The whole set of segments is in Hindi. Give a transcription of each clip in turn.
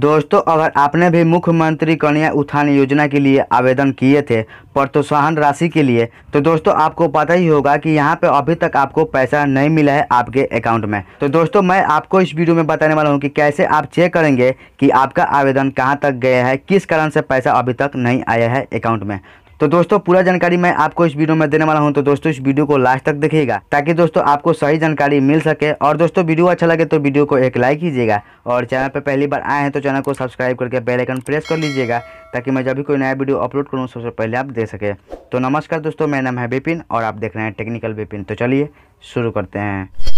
दोस्तों अगर आपने भी मुख्यमंत्री कन्या उत्थान योजना के लिए आवेदन किए थे प्रोत्साहन राशि के लिए तो दोस्तों आपको पता ही होगा कि यहाँ पे अभी तक आपको पैसा नहीं मिला है आपके अकाउंट में तो दोस्तों मैं आपको इस वीडियो में बताने वाला हूँ कि कैसे आप चेक करेंगे कि आपका आवेदन कहाँ तक गया है किस कारण से पैसा अभी तक नहीं आया है अकाउंट में तो दोस्तों पूरा जानकारी मैं आपको इस वीडियो में देने वाला हूँ तो दोस्तों इस वीडियो को लास्ट तक देखिएगा ताकि दोस्तों आपको सही जानकारी मिल सके और दोस्तों वीडियो अच्छा लगे तो वीडियो को एक लाइक कीजिएगा और चैनल पर पहली बार आए हैं तो चैनल को सब्सक्राइब करके बेलाइकन प्रेस कर लीजिएगा ताकि मैं जब भी कोई नया वीडियो अपलोड करूँ सबसे पहले आप दे सके तो नमस्कार दोस्तों मेरा नाम है विपिन और आप देख रहे हैं टेक्निकल विपिन तो चलिए शुरू करते हैं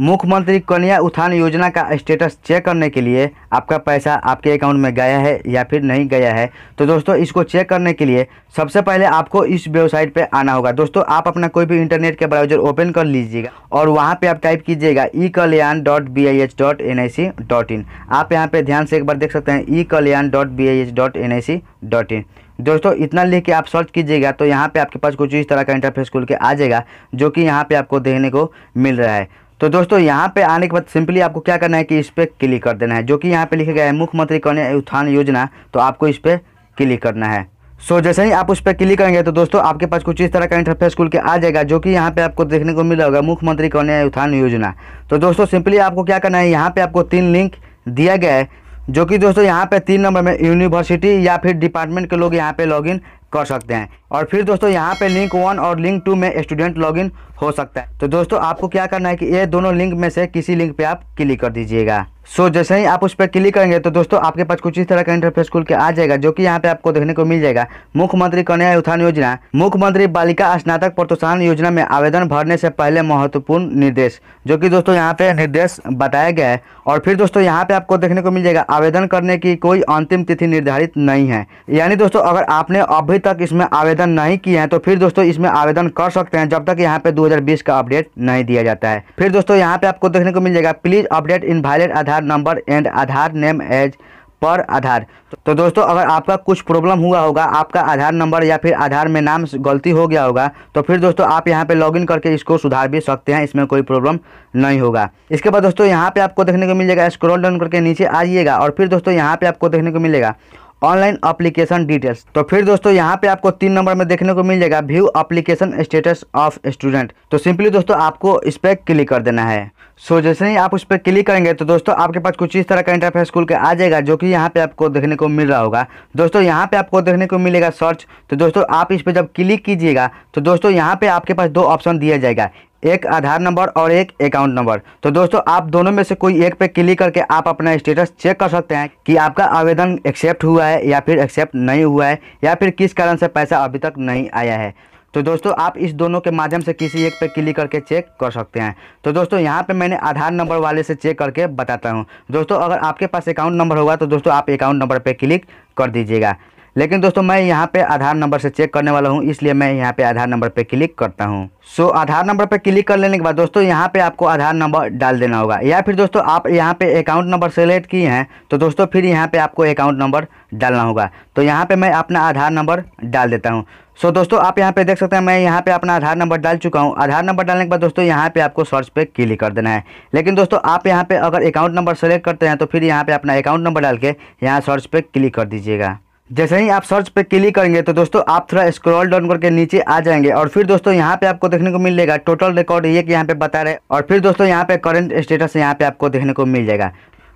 मुख्यमंत्री कन्या उत्थान योजना का स्टेटस चेक करने के लिए आपका पैसा आपके अकाउंट में गया है या फिर नहीं गया है तो दोस्तों इसको चेक करने के लिए सबसे पहले आपको इस वेबसाइट पे आना होगा दोस्तों आप अपना कोई भी इंटरनेट के ब्राउजर ओपन कर लीजिएगा और वहाँ पे आप टाइप कीजिएगा e Kalyan dot B I H dot N I C dot in आप यहाँ पे ध्यान से एक बार देख सकते हैं e Kalyan dot B I H dot N I C dot in दोस्तों इतना लिख के आप सर्च कीजिएगा तो यहाँ पे आपके पास कुछ इस तरह का इंटरफेस खुल के आ जाएगा जो कि यहाँ पे आपको देखने को मिल रहा है तो दोस्तों यहाँ पे आने के बाद सिंपली आपको क्या करना है कि इस पर क्लिक कर देना है जो कि यहाँ पे लिखा गया है मुख्यमंत्री कन्या उत्थान योजना तो आपको इस पर क्लिक करना है सो so, जैसे ही आप उस पर क्लिक करेंगे तो दोस्तों आपके पास कुछ इस तरह का इंटरफेस खुल के आ जाएगा जो कि यहाँ पे आपको देखने को मिला होगा मुख्यमंत्री कन्या उत्थान योजना तो दोस्तों सिंपली आपको क्या करना है यहाँ पे आपको तीन लिंक दिया गया है जो कि दोस्तों यहाँ पे तीन नंबर में यूनिवर्सिटी या फिर डिपार्टमेंट के लोग यहाँ पे लॉगिन कर सकते हैं और फिर दोस्तों यहाँ पे लिंक वन और लिंक टू में स्टूडेंट लॉगिन हो सकता है तो दोस्तों आपको क्या करना है कि ये दोनों लिंक में से किसी लिंक पे आप क्लिक कर दीजिएगा सो so, जैसे ही आप उस पर क्लिक करेंगे तो दोस्तों आपके पास कुछ इस तरह का इंटरफेस खुल के आ जाएगा जो कि यहाँ पे आपको देखने को मिल जाएगा मुख्यमंत्री कन्या उत्थान योजना मुख्यमंत्री बालिका स्नातक प्रोत्साहन योजना में आवेदन भरने से पहले महत्वपूर्ण निर्देश जो कि दोस्तों यहाँ पे निर्देश बताया गया है और फिर दोस्तों यहाँ पे आपको देखने को मिल जाएगा आवेदन करने की कोई अंतिम तिथि निर्धारित नहीं है यानी दोस्तों अगर आपने अभी तक इसमें आवेदन नहीं किए हैं तो फिर दोस्तों इसमें आवेदन कर सकते हैं जब तक यहाँ पे दो का अपडेट नहीं दिया जाता है फिर दोस्तों यहाँ पे आपको देखने को मिल जाएगा please update invalid Aadhaar Aadhaar number and Aadhaar name as per Aadhaar तो दोस्तों अगर आपका कुछ प्रॉब्लम हुआ होगा आपका आधार नंबर या फिर आधार में नाम गलती हो गया होगा तो फिर दोस्तों आप यहां पे लॉगिन करके इसको सुधार भी सकते हैं इसमें कोई प्रॉब्लम नहीं होगा इसके बाद दोस्तों यहां पे आपको देखने को मिलेगा स्क्रॉल डाउन करके नीचे आइएगा और फिर दोस्तों यहाँ पर आपको देखने को मिलेगा ऑनलाइन अप्लीकेशन डिटेल्स तो फिर दोस्तों यहाँ पे आपको तीन नंबर में देखने को मिल जाएगा view application status of student तो सिंपली दोस्तों आपको इस पर क्लिक कर देना है सो so, जैसे ही आप उस पर क्लिक करेंगे तो दोस्तों आपके पास कुछ इस तरह का इंटरफेस खुल के आ जाएगा जो कि यहाँ पे आपको देखने को मिल रहा होगा दोस्तों यहाँ पे आपको देखने को मिलेगा सर्च तो दोस्तों आप इस पर जब क्लिक कीजिएगा तो दोस्तों यहाँ पे आपके पास दो ऑप्शन दिया जाएगा एक आधार नंबर और एक अकाउंट नंबर तो दोस्तों आप दोनों में से कोई एक पे क्लिक करके आप अपना स्टेटस चेक कर सकते हैं कि आपका आवेदन एक्सेप्ट हुआ है या फिर एक्सेप्ट नहीं हुआ है या फिर किस कारण से पैसा अभी तक नहीं आया है तो दोस्तों आप इस दोनों के माध्यम से किसी एक पे क्लिक करके चेक कर सकते हैं तो दोस्तों यहाँ पे मैंने आधार नंबर वाले से चेक करके बताता हूँ दोस्तों अगर आपके पास अकाउंट नंबर होगा तो दोस्तों आप अकाउंट नंबर पर क्लिक कर दीजिएगा लेकिन दोस्तों मैं यहाँ पे आधार नंबर से चेक करने वाला हूँ इसलिए मैं यहाँ पे आधार नंबर पे क्लिक करता हूँ सो so, आधार नंबर पे क्लिक कर लेने के बाद दोस्तों यहाँ पे आपको आधार नंबर डाल देना होगा या फिर दोस्तों आप यहाँ पे अकाउंट नंबर सेलेक्ट किए हैं तो दोस्तों फिर यहाँ पे आपको अकाउंट नंबर डालना होगा तो यहाँ पे मैं अपना आधार नंबर डाल देता हूँ सो so, दोस्तों आप यहाँ पे देख सकते हैं मैं यहाँ पे अपना आधार नंबर डाल चुका हूँ आधार नंबर डालने के बाद दोस्तों यहाँ पे आपको सर्च पे क्लिक कर देना है लेकिन दोस्तों आप यहाँ पे अगर अकाउंट नंबर सेलेक्ट करते हैं तो फिर यहाँ पे अपना अकाउंट नंबर डाल के यहाँ सर्च पे क्लिक कर दीजिएगा जैसे ही आप सर्च पे क्लिक करेंगे तो दोस्तों आप थोड़ा स्क्रॉल डाउन करके नीचे आ जाएंगे और फिर दोस्तों यहाँ पे आपको देखने को मिलेगा टोटल रिकॉर्ड ये यहाँ पे बता रहे और फिर दोस्तों यहाँ पे करंट स्टेटस यहाँ पे आपको देखने को मिल जाएगा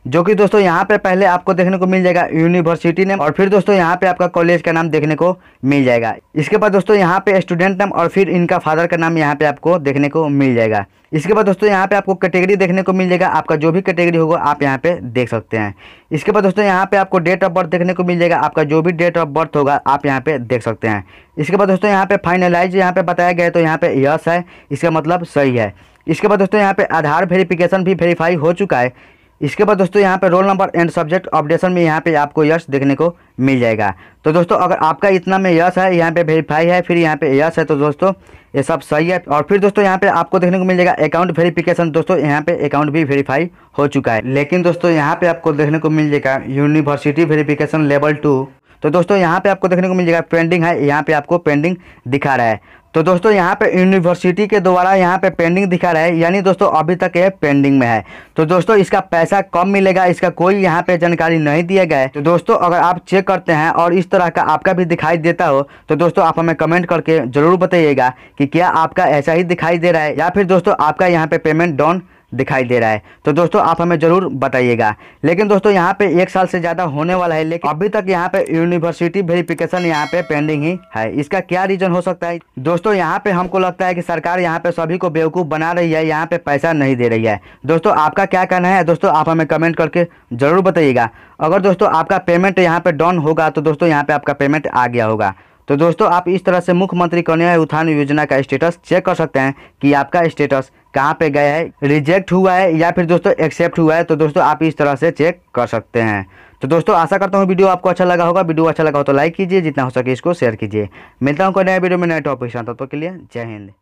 जो कि दोस्तों यहाँ पे पहले आपको देखने को मिल जाएगा यूनिवर्सिटी नेम और फिर दोस्तों यहाँ पे आपका कॉलेज का नाम देखने को मिल जाएगा इसके बाद दोस्तों यहाँ पे स्टूडेंट नेम और फिर इनका फादर का नाम यहाँ पे आपको देखने को मिल जाएगा इसके बाद दोस्तों यहाँ पे आपको कैटेगरी देखने को मिल जाएगा आपका जो भी कैटेगरी होगा आप यहाँ पे देख सकते हैं इसके बाद दोस्तों यहाँ पे आपको डेट ऑफ बर्थ देखने को मिल जाएगा आपका जो भी डेट ऑफ बर्थ होगा आप यहाँ पे देख सकते हैं इसके बाद दोस्तों यहाँ पे फाइनलाइज यहाँ पे बताया गया है तो यहाँ पे यस है इसका मतलब सही है इसके बाद दोस्तों यहाँ पे आधार वेरिफिकेशन भी वेरीफाई हो चुका है इसके बाद दोस्तों यहाँ पे roll number and subject updation में यहाँ पे आपको यश देखने को मिल जाएगा तो दोस्तों अगर आपका इतना में यश है यहाँ पे वेरीफाई है फिर यहाँ पे यश है तो दोस्तों ये सब सही है और फिर दोस्तों यहाँ पे आपको देखने को मिल जाएगा अकाउंट वेरिफिकेशन दोस्तों यहाँ पे अकाउंट भी वेरीफाई हो चुका है लेकिन दोस्तों यहाँ पे आपको देखने को मिल जाएगा यूनिवर्सिटी वेरिफिकेशन लेवल टू तो दोस्तों यहाँ पे आपको देखने को मिल जाएगा पेंडिंग है यहाँ पे आपको पेंडिंग दिखा रहा है तो दोस्तों यहाँ पे यूनिवर्सिटी के द्वारा यहाँ पे पेंडिंग दिखा रहा है यानी दोस्तों अभी तक ये पेंडिंग में है तो दोस्तों इसका पैसा कम मिलेगा इसका कोई यहाँ पे जानकारी नहीं दिया गया है तो दोस्तों अगर आप चेक करते हैं और इस तरह का आपका भी दिखाई देता हो तो दोस्तों आप हमें कमेंट करके ज़रूर बताइएगा कि क्या आपका ऐसा ही दिखाई दे रहा है या फिर दोस्तों आपका यहाँ पे पेमेंट डाउन दिखाई दे रहा है तो दोस्तों आप हमें ज़रूर बताइएगा लेकिन दोस्तों यहाँ पे एक साल से ज़्यादा होने वाला है लेकिन अभी तक यहाँ पे यूनिवर्सिटी वेरिफिकेशन यहाँ पे पेंडिंग ही है इसका क्या रीज़न हो सकता है दोस्तों यहाँ पे हमको लगता है कि सरकार यहाँ पे सभी को बेवकूफ़ बना रही है यहाँ पे पैसा नहीं दे रही है दोस्तों आपका क्या कहना है दोस्तों आप हमें कमेंट करके ज़रूर बताइएगा अगर दोस्तों आपका पेमेंट यहाँ पे डाउन होगा तो दोस्तों यहाँ पे आपका पेमेंट आ गया होगा तो दोस्तों आप इस तरह से मुख्यमंत्री कन्या उत्थान योजना का स्टेटस चेक कर सकते हैं कि आपका स्टेटस कहाँ पे गया है रिजेक्ट हुआ है या फिर दोस्तों एक्सेप्ट हुआ है तो दोस्तों आप इस तरह से चेक कर सकते हैं तो दोस्तों आशा करता हूँ वीडियो आपको अच्छा लगा होगा वीडियो अच्छा लगा हो तो लाइक कीजिए जितना हो सके इसको शेयर कीजिए मिलता हूँ कोई नया वीडियो में नए टॉपिक तो के लिए जय हिंद